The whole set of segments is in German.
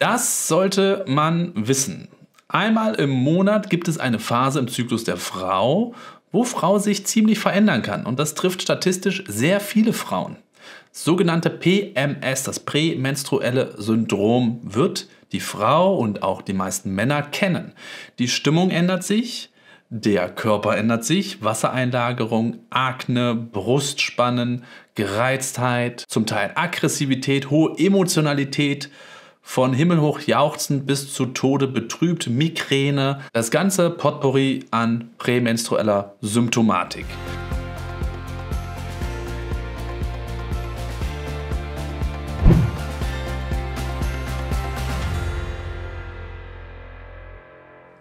Das sollte man wissen. Einmal im Monat gibt es eine Phase im Zyklus der Frau, wo Frau sich ziemlich verändern kann. Und das trifft statistisch sehr viele Frauen. Sogenannte PMS, das prämenstruelle Syndrom, wird die Frau und auch die meisten Männer kennen. Die Stimmung ändert sich, der Körper ändert sich, Wassereinlagerung, Akne, Brustspannen, Gereiztheit, zum Teil Aggressivität, hohe Emotionalität, von himmelhoch jauchzend bis zu Tode betrübt, Migräne, das ganze Potpourri an prämenstrueller Symptomatik.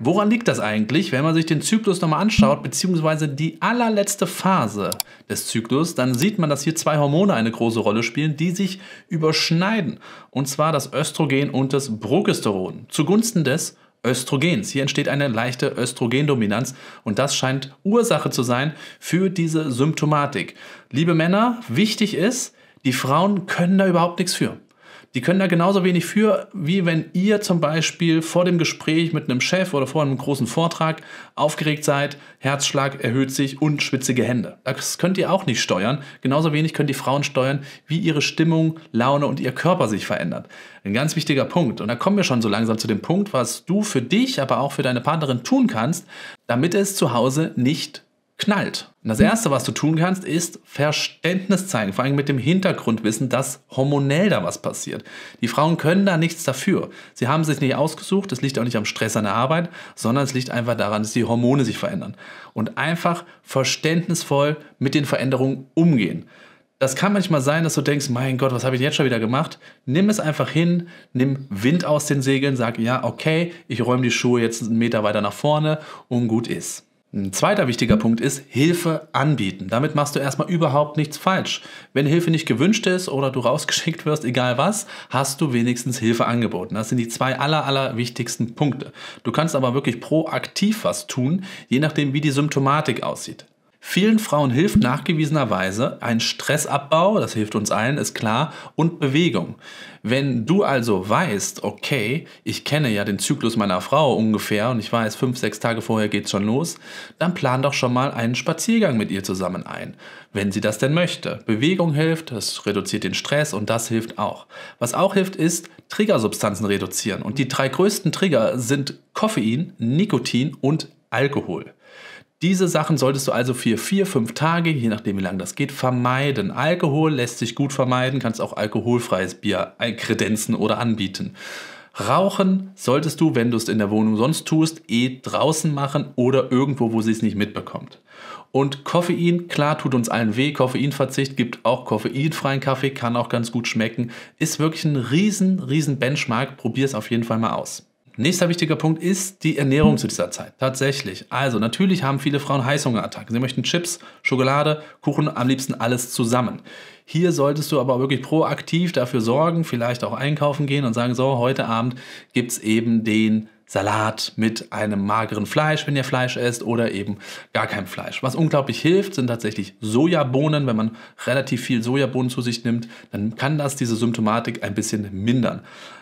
Woran liegt das eigentlich? Wenn man sich den Zyklus nochmal anschaut, beziehungsweise die allerletzte Phase des Zyklus, dann sieht man, dass hier zwei Hormone eine große Rolle spielen, die sich überschneiden. Und zwar das Östrogen und das Progesteron. Zugunsten des Östrogens. Hier entsteht eine leichte Östrogendominanz und das scheint Ursache zu sein für diese Symptomatik. Liebe Männer, wichtig ist, die Frauen können da überhaupt nichts für. Die können da genauso wenig für, wie wenn ihr zum Beispiel vor dem Gespräch mit einem Chef oder vor einem großen Vortrag aufgeregt seid, Herzschlag erhöht sich und schwitzige Hände. Das könnt ihr auch nicht steuern. Genauso wenig können die Frauen steuern, wie ihre Stimmung, Laune und ihr Körper sich verändert. Ein ganz wichtiger Punkt. Und da kommen wir schon so langsam zu dem Punkt, was du für dich, aber auch für deine Partnerin tun kannst, damit es zu Hause nicht knallt. Und das Erste, was du tun kannst, ist Verständnis zeigen, vor allem mit dem Hintergrundwissen, dass hormonell da was passiert. Die Frauen können da nichts dafür. Sie haben sich nicht ausgesucht, es liegt auch nicht am Stress an der Arbeit, sondern es liegt einfach daran, dass die Hormone sich verändern. Und einfach verständnisvoll mit den Veränderungen umgehen. Das kann manchmal sein, dass du denkst, mein Gott, was habe ich jetzt schon wieder gemacht? Nimm es einfach hin, nimm Wind aus den Segeln, sag ja, okay, ich räume die Schuhe jetzt einen Meter weiter nach vorne und gut ist. Ein zweiter wichtiger Punkt ist Hilfe anbieten. Damit machst du erstmal überhaupt nichts falsch. Wenn Hilfe nicht gewünscht ist oder du rausgeschickt wirst, egal was, hast du wenigstens Hilfe angeboten. Das sind die zwei aller, aller wichtigsten Punkte. Du kannst aber wirklich proaktiv was tun, je nachdem, wie die Symptomatik aussieht. Vielen Frauen hilft nachgewiesenerweise ein Stressabbau, das hilft uns allen, ist klar, und Bewegung. Wenn du also weißt, okay, ich kenne ja den Zyklus meiner Frau ungefähr und ich weiß, fünf, sechs Tage vorher geht es schon los, dann plan doch schon mal einen Spaziergang mit ihr zusammen ein, wenn sie das denn möchte. Bewegung hilft, das reduziert den Stress und das hilft auch. Was auch hilft, ist Triggersubstanzen reduzieren. Und die drei größten Trigger sind Koffein, Nikotin und Alkohol. Diese Sachen solltest du also für vier, fünf Tage, je nachdem wie lange das geht, vermeiden. Alkohol lässt sich gut vermeiden, kannst auch alkoholfreies Bier kredenzen oder anbieten. Rauchen solltest du, wenn du es in der Wohnung sonst tust, eh draußen machen oder irgendwo, wo sie es nicht mitbekommt. Und Koffein, klar, tut uns allen weh. Koffeinverzicht gibt auch koffeinfreien Kaffee, kann auch ganz gut schmecken. Ist wirklich ein riesen, riesen Benchmark. Probier es auf jeden Fall mal aus. Nächster wichtiger Punkt ist die Ernährung zu dieser Zeit. Tatsächlich. Also, natürlich haben viele Frauen Heißhungerattacken. Sie möchten Chips, Schokolade, Kuchen, am liebsten alles zusammen. Hier solltest du aber wirklich proaktiv dafür sorgen, vielleicht auch einkaufen gehen und sagen, so, heute Abend gibt es eben den Salat mit einem mageren Fleisch, wenn ihr Fleisch esst, oder eben gar kein Fleisch. Was unglaublich hilft, sind tatsächlich Sojabohnen. Wenn man relativ viel Sojabohnen zu sich nimmt, dann kann das diese Symptomatik ein bisschen mindern.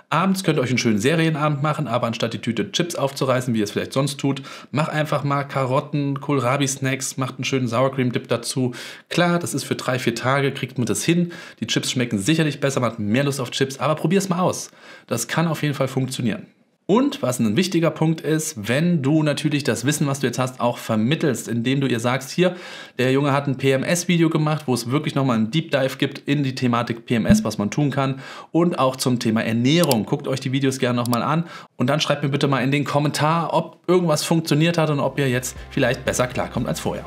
Abends könnt ihr euch einen schönen Serienabend machen, aber anstatt die Tüte Chips aufzureißen, wie ihr es vielleicht sonst tut, macht einfach mal Karotten, Kohlrabi-Snacks, macht einen schönen Sour Cream Dip dazu. Klar, das ist für drei, vier Tage, kriegt man das hin. Die Chips schmecken sicherlich besser, man hat mehr Lust auf Chips, aber probier es mal aus. Das kann auf jeden Fall funktionieren. Und was ein wichtiger Punkt ist, wenn du natürlich das Wissen, was du jetzt hast, auch vermittelst, indem du ihr sagst, hier, der Junge hat ein PMS-Video gemacht, wo es wirklich nochmal einen Deep Dive gibt in die Thematik PMS, was man tun kann und auch zum Thema Ernährung. Guckt euch die Videos gerne nochmal an und dann schreibt mir bitte mal in den Kommentar, ob irgendwas funktioniert hat und ob ihr jetzt vielleicht besser klarkommt als vorher.